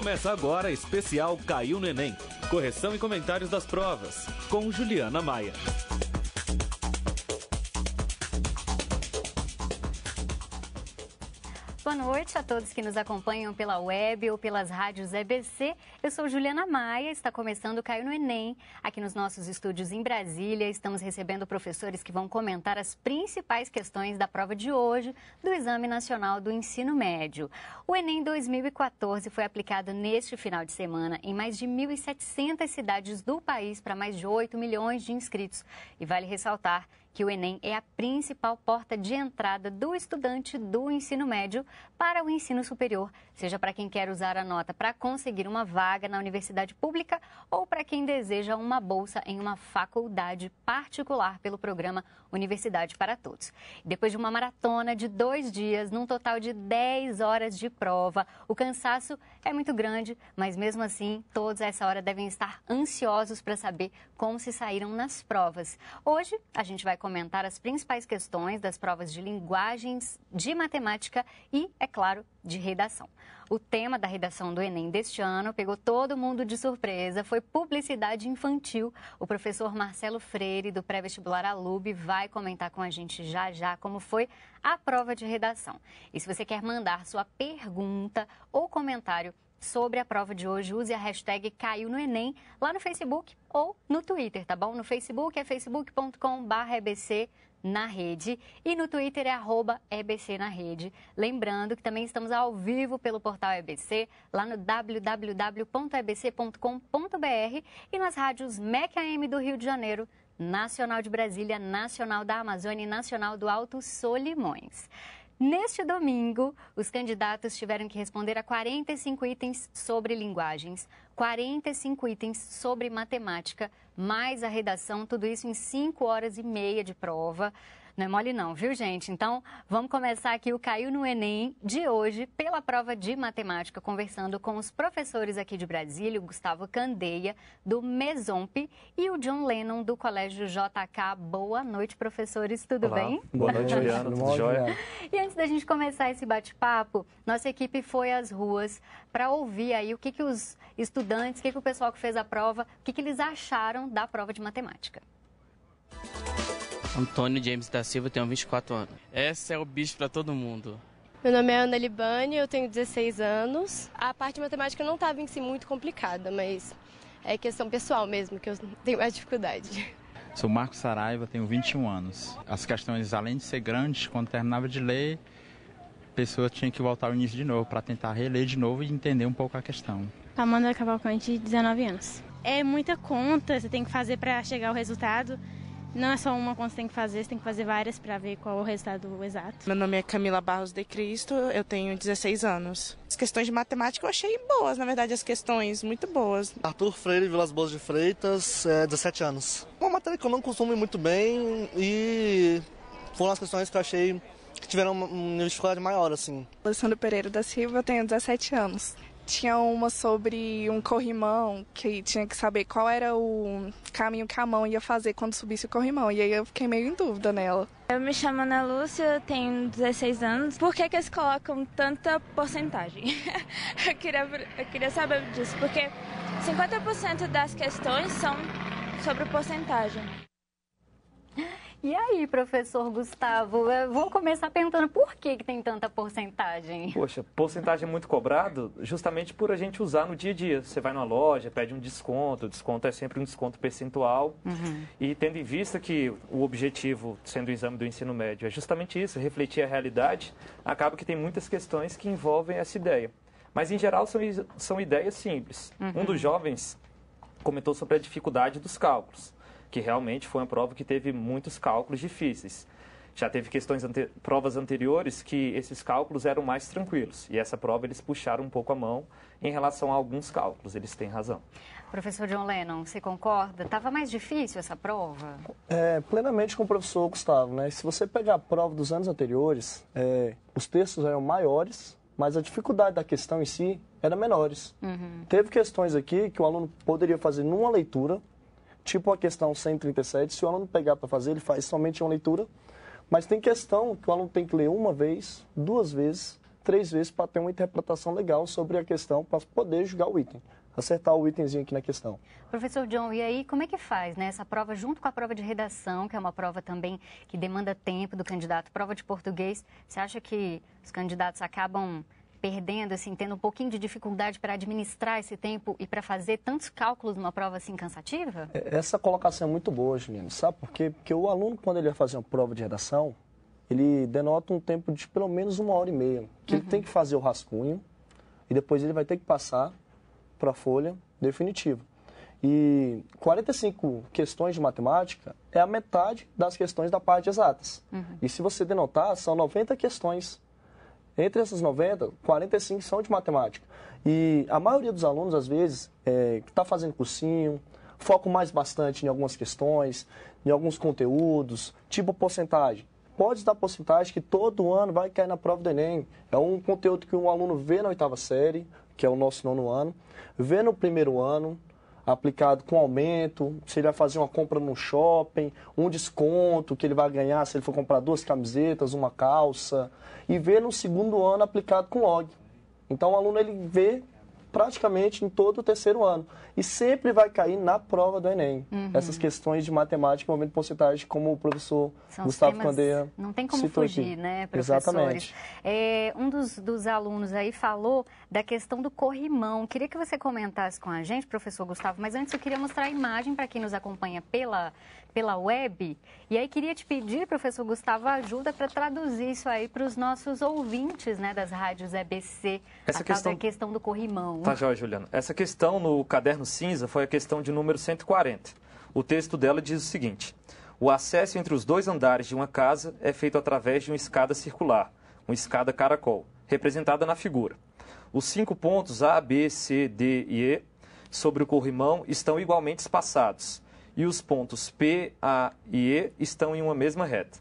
Começa agora especial Caiu no Enem. Correção e comentários das provas, com Juliana Maia. noite a todos que nos acompanham pela web ou pelas rádios EBC. Eu sou Juliana Maia, está começando o Caio no Enem. Aqui nos nossos estúdios em Brasília, estamos recebendo professores que vão comentar as principais questões da prova de hoje do Exame Nacional do Ensino Médio. O Enem 2014 foi aplicado neste final de semana em mais de 1.700 cidades do país para mais de 8 milhões de inscritos. E vale ressaltar que o Enem é a principal porta de entrada do estudante do ensino médio para o ensino superior, seja para quem quer usar a nota para conseguir uma vaga na universidade pública ou para quem deseja uma bolsa em uma faculdade particular pelo programa Universidade para Todos. Depois de uma maratona de dois dias, num total de 10 horas de prova, o cansaço é muito grande, mas mesmo assim, todos a essa hora devem estar ansiosos para saber como se saíram nas provas. Hoje, a gente vai comentar as principais questões das provas de linguagens, de matemática e, é claro, de redação. O tema da redação do Enem deste ano pegou todo mundo de surpresa, foi publicidade infantil. O professor Marcelo Freire, do pré-vestibular Alube vai comentar com a gente já já como foi a prova de redação. E se você quer mandar sua pergunta ou comentário, sobre a prova de hoje, use a hashtag Caiu no Enem lá no Facebook ou no Twitter, tá bom? No Facebook é facebook.com.br na rede e no Twitter é arroba EBC na rede. Lembrando que também estamos ao vivo pelo portal EBC, lá no www.ebc.com.br e nas rádios MEC AM do Rio de Janeiro, Nacional de Brasília, Nacional da Amazônia e Nacional do Alto Solimões. Neste domingo, os candidatos tiveram que responder a 45 itens sobre linguagens, 45 itens sobre matemática, mais a redação, tudo isso em 5 horas e meia de prova. Não é mole não, viu gente? Então, vamos começar aqui o Caiu no Enem de hoje pela prova de matemática, conversando com os professores aqui de Brasília, o Gustavo Candeia, do Mesomp, e o John Lennon, do Colégio JK. Boa noite, professores, tudo Olá. bem? Boa noite, Juliana, tudo jóia? E antes da gente começar esse bate-papo, nossa equipe foi às ruas para ouvir aí o que, que os estudantes, o que, que o pessoal que fez a prova, o que, que eles acharam da prova de matemática. Música Antônio James da Silva, tenho 24 anos. Essa é o bicho para todo mundo. Meu nome é Ana Libani, eu tenho 16 anos. A parte matemática não estava em si muito complicada, mas é questão pessoal mesmo, que eu tenho mais dificuldade. Sou Marcos Saraiva, tenho 21 anos. As questões, além de ser grandes, quando terminava de ler, a pessoa tinha que voltar ao início de novo para tentar reler de novo e entender um pouco a questão. Amanda Cavalcante, 19 anos. É muita conta, você tem que fazer para chegar ao resultado. Não é só uma coisa que você tem que fazer, você tem que fazer várias para ver qual é o resultado exato. Meu nome é Camila Barros de Cristo, eu tenho 16 anos. As questões de matemática eu achei boas, na verdade, as questões, muito boas. Arthur Freire, Vilas Boas de Freitas, é, 17 anos. Uma matéria que eu não consumo muito bem e foram as questões que eu achei que tiveram um nível de dificuldade maior, assim. Alessandro Pereira da Silva, eu tenho 17 anos. Tinha uma sobre um corrimão, que tinha que saber qual era o caminho que a mão ia fazer quando subisse o corrimão. E aí eu fiquei meio em dúvida nela. Eu me chamo Ana Lúcia, tenho 16 anos. Por que, que eles colocam tanta porcentagem? eu, queria, eu queria saber disso, porque 50% das questões são sobre porcentagem. E aí, professor Gustavo, eu vou começar perguntando por que, que tem tanta porcentagem? Poxa, porcentagem é muito cobrado justamente por a gente usar no dia a dia. Você vai numa loja, pede um desconto, o desconto é sempre um desconto percentual. Uhum. E tendo em vista que o objetivo, sendo o exame do ensino médio, é justamente isso, refletir a realidade, acaba que tem muitas questões que envolvem essa ideia. Mas, em geral, são, são ideias simples. Uhum. Um dos jovens comentou sobre a dificuldade dos cálculos que realmente foi uma prova que teve muitos cálculos difíceis. Já teve questões, ante... provas anteriores que esses cálculos eram mais tranquilos. E essa prova eles puxaram um pouco a mão em relação a alguns cálculos. Eles têm razão. Professor John Lennon, você concorda? Estava mais difícil essa prova? É, plenamente com o professor Gustavo. Né? Se você pegar a prova dos anos anteriores, é, os textos eram maiores, mas a dificuldade da questão em si era menores. Uhum. Teve questões aqui que o aluno poderia fazer numa leitura, Tipo a questão 137, se o aluno pegar para fazer, ele faz somente uma leitura. Mas tem questão que o aluno tem que ler uma vez, duas vezes, três vezes para ter uma interpretação legal sobre a questão, para poder julgar o item acertar o itemzinho aqui na questão. Professor John, e aí como é que faz né, essa prova junto com a prova de redação, que é uma prova também que demanda tempo do candidato, prova de português, você acha que os candidatos acabam perdendo, assim, tendo um pouquinho de dificuldade para administrar esse tempo e para fazer tantos cálculos numa prova assim cansativa? É, essa colocação é muito boa, Juliano. Sabe por quê? Porque o aluno, quando ele vai fazer uma prova de redação, ele denota um tempo de pelo menos uma hora e meia, que uhum. ele tem que fazer o rascunho e depois ele vai ter que passar para a folha definitiva. E 45 questões de matemática é a metade das questões da parte de exatas. Uhum. E se você denotar, são 90 questões entre essas 90, 45 são de matemática. E a maioria dos alunos, às vezes, está é, tá fazendo cursinho, foco mais bastante em algumas questões, em alguns conteúdos, tipo porcentagem. Pode dar porcentagem que todo ano vai cair na prova do Enem. É um conteúdo que um aluno vê na oitava série, que é o nosso nono ano, vê no primeiro ano, aplicado com aumento, se ele vai fazer uma compra no shopping, um desconto que ele vai ganhar se ele for comprar duas camisetas, uma calça, e ver no segundo ano aplicado com log. Então o aluno ele vê praticamente em todo o terceiro ano. E sempre vai cair na prova do Enem. Uhum. Essas questões de matemática, momento de porcentagem, como o professor São Gustavo temas, Candeia Não tem como fugir, aqui. né, professores? Exatamente. É, um dos, dos alunos aí falou da questão do corrimão. Queria que você comentasse com a gente, professor Gustavo, mas antes eu queria mostrar a imagem para quem nos acompanha pela, pela web. E aí queria te pedir, professor Gustavo, ajuda para traduzir isso aí para os nossos ouvintes né, das rádios EBC, Essa a questão... questão do corrimão. Tá, Jorge, Juliana. Essa questão no caderno cinza foi a questão de número 140. O texto dela diz o seguinte: O acesso entre os dois andares de uma casa é feito através de uma escada circular, uma escada caracol, representada na figura. Os cinco pontos A, B, C, D e E sobre o corrimão estão igualmente espaçados, e os pontos P, A e E estão em uma mesma reta.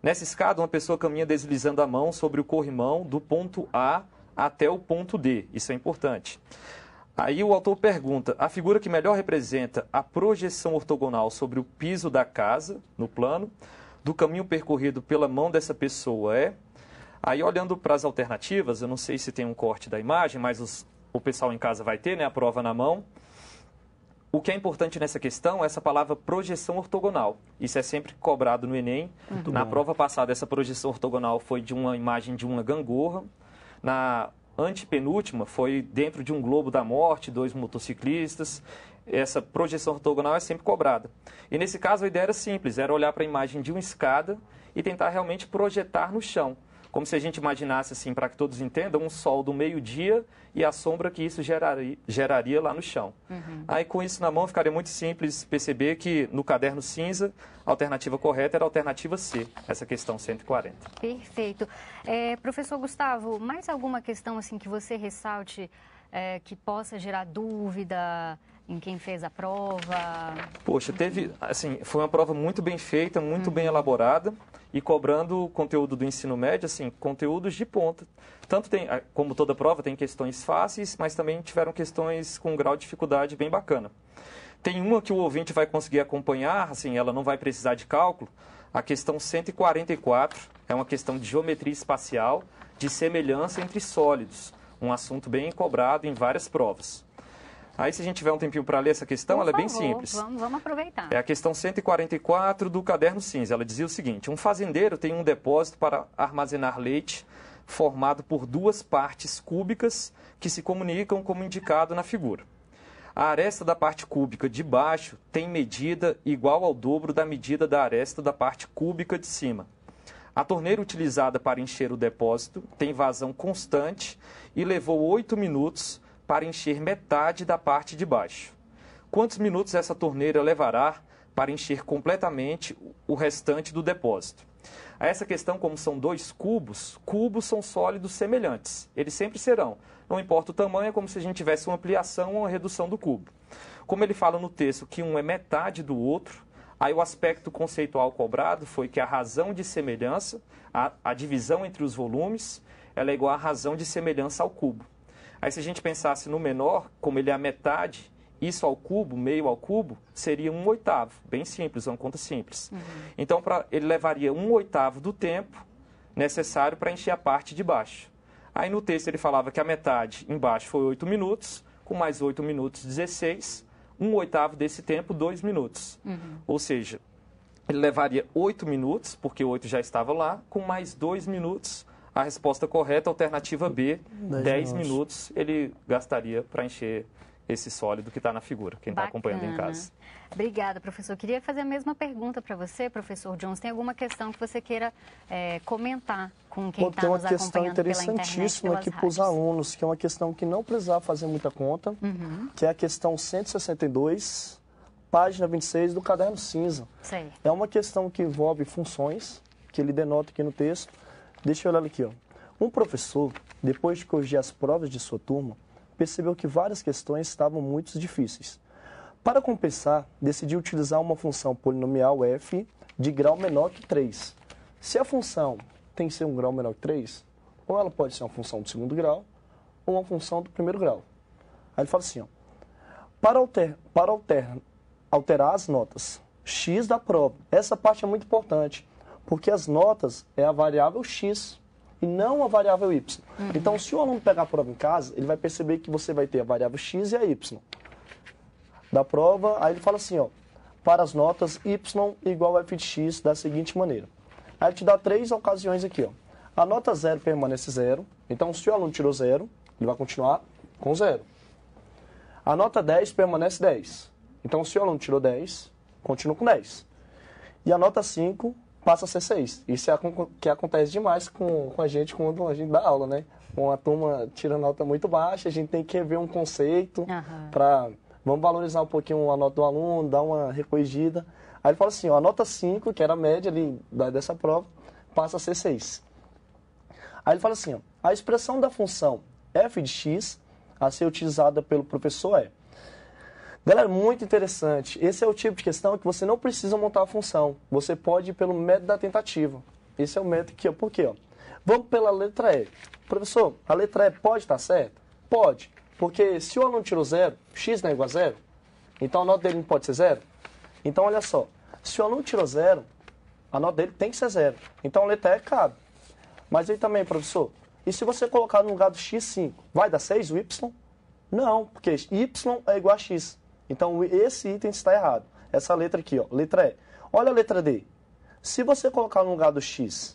Nessa escada, uma pessoa caminha deslizando a mão sobre o corrimão do ponto A até o ponto D. Isso é importante. Aí o autor pergunta: a figura que melhor representa a projeção ortogonal sobre o piso da casa, no plano, do caminho percorrido pela mão dessa pessoa é. Aí, olhando para as alternativas, eu não sei se tem um corte da imagem, mas os, o pessoal em casa vai ter né, a prova na mão. O que é importante nessa questão é essa palavra projeção ortogonal. Isso é sempre cobrado no Enem. Muito na bom. prova passada, essa projeção ortogonal foi de uma imagem de uma gangorra. Na antepenúltima foi dentro de um globo da morte, dois motociclistas. Essa projeção ortogonal é sempre cobrada. E nesse caso a ideia era simples, era olhar para a imagem de uma escada e tentar realmente projetar no chão como se a gente imaginasse, assim, para que todos entendam, um sol do meio-dia e a sombra que isso geraria, geraria lá no chão. Uhum. Aí, com isso na mão, ficaria muito simples perceber que no caderno cinza, a alternativa correta era a alternativa C, essa questão 140. Perfeito. É, professor Gustavo, mais alguma questão assim que você ressalte é, que possa gerar dúvida? em quem fez a prova? Poxa, teve, assim, foi uma prova muito bem feita, muito uhum. bem elaborada e cobrando conteúdo do ensino médio, assim, conteúdos de ponta. Tanto tem, ah, como toda prova, tem questões fáceis, mas também tiveram questões com um grau de dificuldade bem bacana. Tem uma que o ouvinte vai conseguir acompanhar, assim, ela não vai precisar de cálculo. A questão 144 é uma questão de geometria espacial, de semelhança entre sólidos, um assunto bem cobrado em várias provas. Aí, se a gente tiver um tempinho para ler essa questão, Por ela favor, é bem simples. Vamos, vamos aproveitar. É a questão 144 do Caderno Cinza. Ela dizia o seguinte: um fazendeiro tem um depósito para armazenar leite formado por duas partes cúbicas que se comunicam como indicado na figura. A aresta da parte cúbica de baixo tem medida igual ao dobro da medida da aresta da parte cúbica de cima. A torneira utilizada para encher o depósito tem vazão constante e levou oito minutos para encher metade da parte de baixo. Quantos minutos essa torneira levará para encher completamente o restante do depósito? A essa questão, como são dois cubos, cubos são sólidos semelhantes. Eles sempre serão. Não importa o tamanho, é como se a gente tivesse uma ampliação ou uma redução do cubo. Como ele fala no texto que um é metade do outro, aí o aspecto conceitual cobrado foi que a razão de semelhança, a, a divisão entre os volumes, ela é igual à razão de semelhança ao cubo. Aí se a gente pensasse no menor, como ele é a metade, isso ao cubo, meio ao cubo, seria um oitavo. Bem simples, é uma conta simples. Uhum. Então, pra, ele levaria um oitavo do tempo necessário para encher a parte de baixo. Aí no texto ele falava que a metade embaixo foi oito minutos, com mais oito minutos, 16. Um oitavo desse tempo, dois minutos. Uhum. Ou seja, ele levaria oito minutos, porque oito já estava lá, com mais dois minutos, a resposta correta, alternativa B, 10 minutos. ele gastaria para encher esse sólido que está na figura, quem está acompanhando em casa. Obrigada, professor. Queria fazer a mesma pergunta para você, professor Jones. Tem alguma questão que você queira é, comentar com quem está nos acompanhando pela internet? Tem uma questão interessantíssima aqui para os alunos, que é uma questão que não precisava fazer muita conta, uhum. que é a questão 162, página 26 do Caderno Cinza. É uma questão que envolve funções, que ele denota aqui no texto, Deixa eu olhar aqui, ó. Um professor, depois de corrigir as provas de sua turma, percebeu que várias questões estavam muito difíceis. Para compensar, decidiu utilizar uma função polinomial f de grau menor que 3. Se a função tem que ser um grau menor que 3, ou ela pode ser uma função do segundo grau, ou uma função do primeiro grau. Aí ele fala assim, ó, para, alter, para alter, alterar as notas x da prova, essa parte é muito importante, porque as notas é a variável X e não a variável Y. Uhum. Então, se o aluno pegar a prova em casa, ele vai perceber que você vai ter a variável X e a Y. Da prova, aí ele fala assim, ó, para as notas Y igual a F de X da seguinte maneira. Aí ele te dá três ocasiões aqui, ó. A nota zero permanece zero, então se o aluno tirou zero, ele vai continuar com zero. A nota 10 permanece 10, então se o aluno tirou 10, continua com 10. E a nota 5 passa a ser seis. Isso é que acontece demais com, com a gente quando a gente dá aula, né? Com a turma tirando nota muito baixa, a gente tem que rever um conceito uhum. para... Vamos valorizar um pouquinho a nota do aluno, dar uma recorrigida. Aí ele fala assim, ó, a nota 5, que era a média ali dessa prova, passa a ser 6. Aí ele fala assim, ó, a expressão da função f de x a ser utilizada pelo professor é Galera, muito interessante. Esse é o tipo de questão que você não precisa montar a função. Você pode ir pelo método da tentativa. Esse é o método que eu... Por quê? Ó. Vamos pela letra E. Professor, a letra E pode estar tá certa? Pode. Porque se o aluno tirou zero, x não é igual a zero, então a nota dele não pode ser zero? Então, olha só. Se o aluno tirou zero, a nota dele tem que ser zero. Então, a letra E cabe. Mas aí também, professor, e se você colocar no lugar do x5, vai dar 6 o y? Não, porque y é igual a x. Então esse item está errado. Essa letra aqui, ó, letra E. Olha a letra D. Se você colocar no lugar do x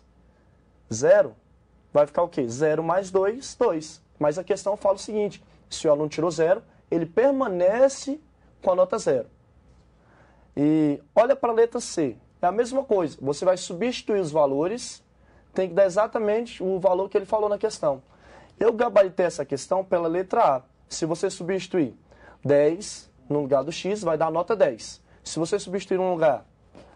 0, vai ficar o quê? 0 mais 2, 2. Mas a questão fala o seguinte, se o aluno tirou 0, ele permanece com a nota 0. E olha para a letra C. É a mesma coisa. Você vai substituir os valores, tem que dar exatamente o valor que ele falou na questão. Eu gabaritei essa questão pela letra A. Se você substituir 10 no lugar do x, vai dar a nota 10. Se você substituir um lugar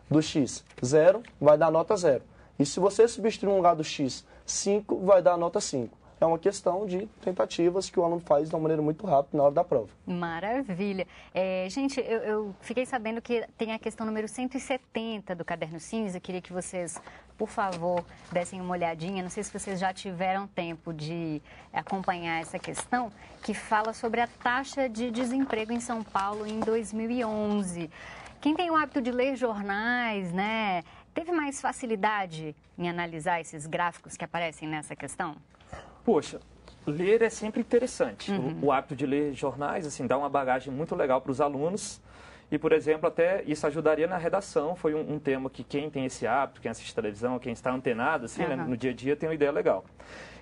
do x 0, vai dar a nota 0. E se você substituir um lugar do x 5, vai dar a nota 5 é uma questão de tentativas que o aluno faz de uma maneira muito rápida na hora da prova. Maravilha. É, gente, eu, eu, fiquei sabendo que tem a questão número 170 do Caderno Cinza. Eu queria que vocês, por favor, dessem uma olhadinha. Não sei se vocês já tiveram tempo de acompanhar essa questão, que fala sobre a taxa de desemprego em São Paulo em 2011. Quem tem o hábito de ler jornais, né? Teve mais facilidade em analisar esses gráficos que aparecem nessa questão? poxa, ler é sempre interessante. Uhum. O, o, hábito de ler jornais, assim, dá uma bagagem muito legal para os alunos. E, por exemplo, até isso ajudaria na redação. Foi um, um, tema que quem tem esse hábito, quem assiste televisão, quem está antenado, assim, uhum. né, no dia a dia, tem uma ideia legal.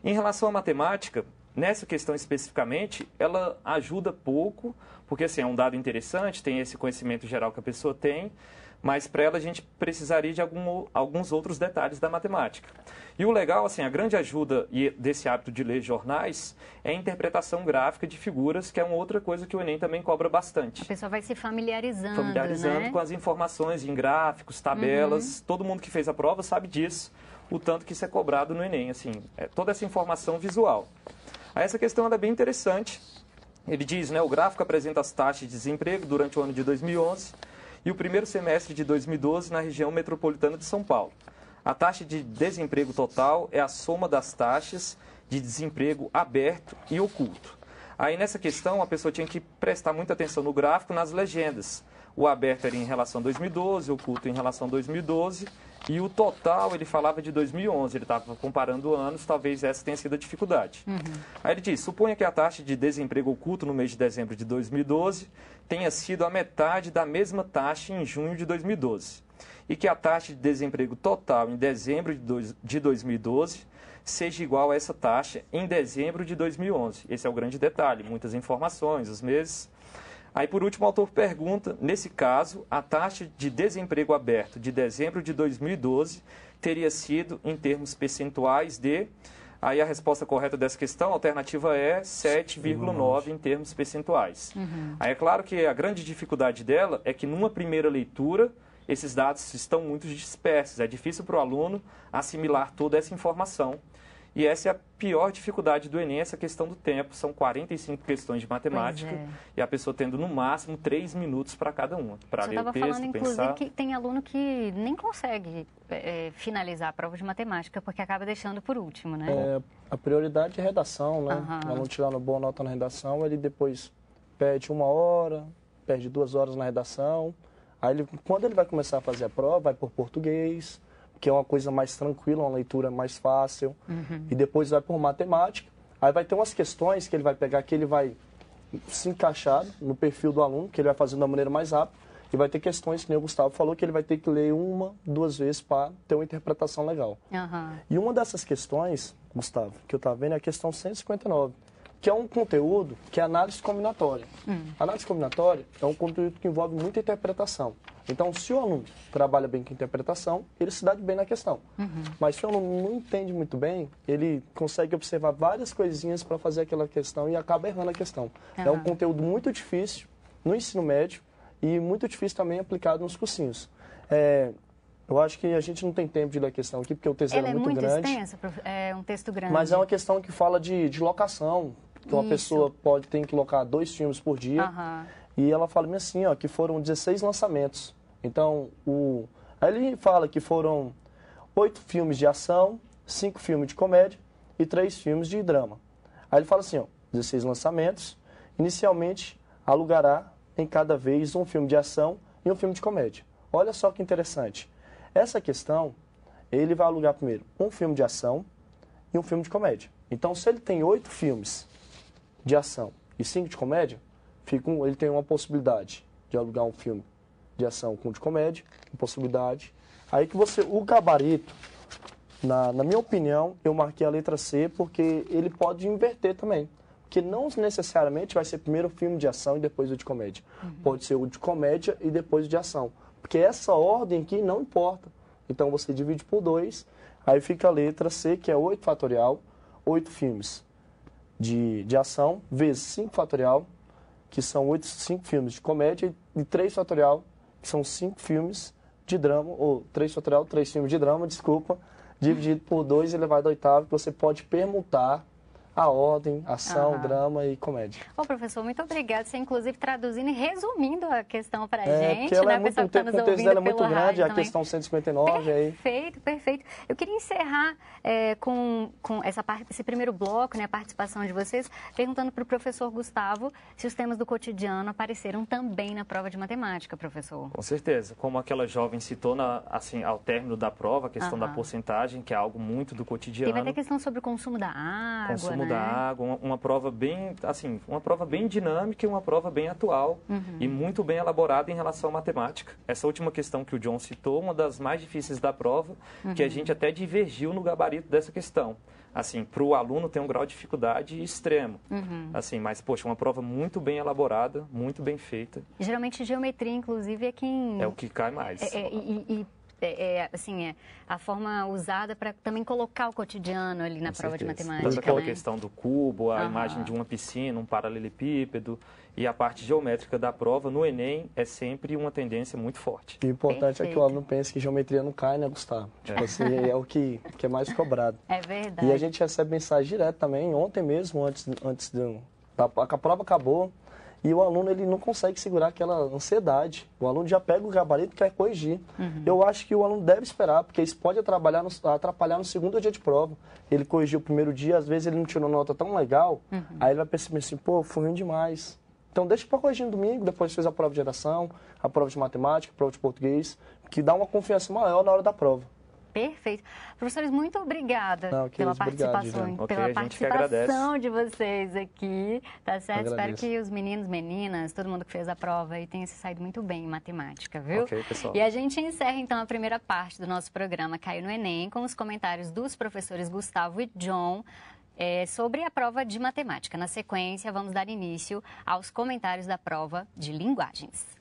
Em relação à matemática, nessa questão especificamente, ela ajuda pouco, porque, assim, é um dado interessante, tem esse conhecimento geral que a pessoa tem, mas para ela a gente precisaria de algum, alguns outros detalhes da matemática. E o legal, assim, a grande ajuda desse hábito de ler jornais é a interpretação gráfica de figuras, que é uma outra coisa que o Enem também cobra bastante. A pessoa vai se familiarizando, Familiarizando né? com as informações em gráficos, tabelas, uhum. todo mundo que fez a prova sabe disso, o tanto que isso é cobrado no Enem, assim, é toda essa informação visual. essa questão é bem interessante, ele diz, né, o gráfico apresenta as taxas de desemprego durante o ano de 2011 e o primeiro semestre de 2012 na região metropolitana de São Paulo. A taxa de desemprego total é a soma das taxas de desemprego aberto e oculto. Aí nessa questão a pessoa tinha que prestar muita atenção no gráfico, nas legendas. O aberto era em relação a 2012, o oculto em relação a 2012 e o total, ele falava de 2011, ele estava comparando anos, talvez essa tenha sido a dificuldade. Uhum. Aí ele diz, suponha que a taxa de desemprego oculto no mês de dezembro de 2012 tenha sido a metade da mesma taxa em junho de 2012 e que a taxa de desemprego total em dezembro de, dois, de 2012 seja igual a essa taxa em dezembro de 2011. Esse é o grande detalhe, muitas informações, os meses. Aí, por último, o autor pergunta: nesse caso, a taxa de desemprego aberto de dezembro de 2012 teria sido, em termos percentuais, de. Aí a resposta correta dessa questão, a alternativa é 7,9 em termos percentuais. Uhum. Aí é claro que a grande dificuldade dela é que numa primeira leitura esses dados estão muito dispersos. É difícil para o aluno assimilar toda essa informação e essa é a pior dificuldade do Enem, essa questão do tempo. São 45 questões de matemática é. e a pessoa tendo no máximo 3 minutos para cada uma. Para ler o texto, falando, inclusive, pensar... que tem aluno que nem consegue é, é finalizar a prova de matemática porque acaba deixando por último, né? É, a prioridade é redação, né? Uhum. O aluno tirando boa nota na redação, ele depois perde uma hora, perde duas horas na redação. Aí, ele, quando ele vai começar a fazer a prova, vai por português que é uma coisa mais tranquila, uma leitura mais fácil. Uhum. E depois vai por matemática. Aí vai ter umas questões que ele vai pegar que ele vai se encaixar no perfil do aluno, que ele vai fazer de uma maneira mais rápida. E vai ter questões, que o Gustavo falou, que ele vai ter que ler uma, duas vezes para ter uma interpretação legal. Uhum. E uma dessas questões, Gustavo, que eu estava vendo, é a questão 159, que é um conteúdo que é análise combinatória. Uhum. Análise combinatória é um conteúdo que envolve muita interpretação. Então, se o aluno trabalha bem com interpretação, ele se dá de bem na questão. Uhum. Mas se o aluno não entende muito bem, ele consegue observar várias coisinhas para fazer aquela questão e acaba errando a questão. Uhum. É um conteúdo muito difícil no ensino médio e muito difícil também aplicado nos cursinhos. É, eu acho que a gente não tem tempo de ler a questão aqui, porque o texto é Ela é muito, muito grande. Extensa, é um texto grande. Mas é uma questão que fala de, de locação, que uma Isso. pessoa pode tem que locar dois filmes por dia. E ela fala assim, ó, que foram 16 lançamentos. Então, o... aí ele fala que foram oito filmes de ação, cinco filmes de comédia e três filmes de drama. Aí ele fala assim, ó, 16 lançamentos, inicialmente alugará em cada vez um filme de ação e um filme de comédia. Olha só que interessante. Essa questão, ele vai alugar primeiro um filme de ação e um filme de comédia. Então, se ele tem oito filmes de ação e cinco de comédia, fica um, ele tem uma possibilidade de alugar um filme de ação com de comédia, possibilidade. Aí que você, o gabarito, na, na minha opinião, eu marquei a letra C porque ele pode inverter também. Porque não necessariamente vai ser primeiro o filme de ação e depois o de comédia. Uhum. Pode ser o de comédia e depois o de ação. Porque é essa ordem aqui não importa. Então você divide por dois, aí fica a letra C, que é 8 fatorial, 8 filmes de, de ação, vezes 5 fatorial, que são 8, 5 filmes de comédia, e 3 fatorial, são cinco filmes de drama, ou três tutorial, três filmes de drama, desculpa, dividido por dois elevado a oitavo, que você pode permutar a ordem, ação, Aham. drama e comédia. Ô, professor, muito obrigado. Você, inclusive, traduzindo e resumindo a questão para a é, gente. Porque ela é né? é muito, tá o tá contexto dela é muito grande, é a questão 159 perfeito, aí. Perfeito, perfeito. Eu queria encerrar é, com, com essa parte, esse primeiro bloco, né, a participação de vocês, perguntando para o professor Gustavo se os temas do cotidiano apareceram também na prova de matemática, professor. Com certeza. Como aquela jovem citou, na, assim, ao término da prova, a questão Aham. da porcentagem, que é algo muito do cotidiano. Teve até a questão sobre o consumo da água, consumo né? da uhum. água, uma, uma, prova bem, assim, uma prova bem dinâmica e uma prova bem atual uhum. e muito bem elaborada em relação à matemática. Essa última questão que o John citou, uma das mais difíceis da prova, uhum. que a uhum. gente até divergiu no gabarito dessa questão assim, para o aluno tem um grau de dificuldade extremo. Uhum. Assim, mas, poxa, uma prova muito bem elaborada, muito bem feita. Geralmente geometria, inclusive, é quem... É o que cai mais. É, é, e, e é, é, assim, é a forma usada para também colocar o cotidiano ali na Com prova certeza. de matemática. Mas aquela né? questão do cubo, a uhum. imagem de uma piscina, um paralelepípedo e a parte geométrica da prova no Enem é sempre uma tendência muito forte. E o importante Perfeito. é que o aluno pense que geometria não cai, né, Gustavo? É. Tipo assim, é, é o que, que é mais cobrado. É verdade. E a gente recebe mensagem direto também, ontem mesmo, antes, antes do. A, a prova acabou, e o aluno ele não consegue segurar aquela ansiedade. O aluno já pega o gabarito e quer corrigir. Uhum. Eu acho que o aluno deve esperar, porque isso pode atrapalhar no, atrapalhar no segundo dia de prova. Ele corrigiu o primeiro dia, às vezes ele não tirou nota tão legal, uhum. aí ele vai perceber assim, pô, foi ruim demais. Então deixa para corrigir no domingo, depois fez a prova de redação, a prova de matemática, a prova de português, que dá uma confiança maior na hora da prova. Perfeito. Professores, muito obrigada Não, pela participação, obrigado, pela okay, participação de vocês aqui, tá certo? Espero que os meninos, meninas, todo mundo que fez a prova aí tenha se saído muito bem em matemática, viu? pessoal. E a gente encerra então a primeira parte do nosso programa Caiu no Enem com os comentários dos professores Gustavo e John. É, sobre a prova de matemática. Na sequência, vamos dar início aos comentários da prova de linguagens.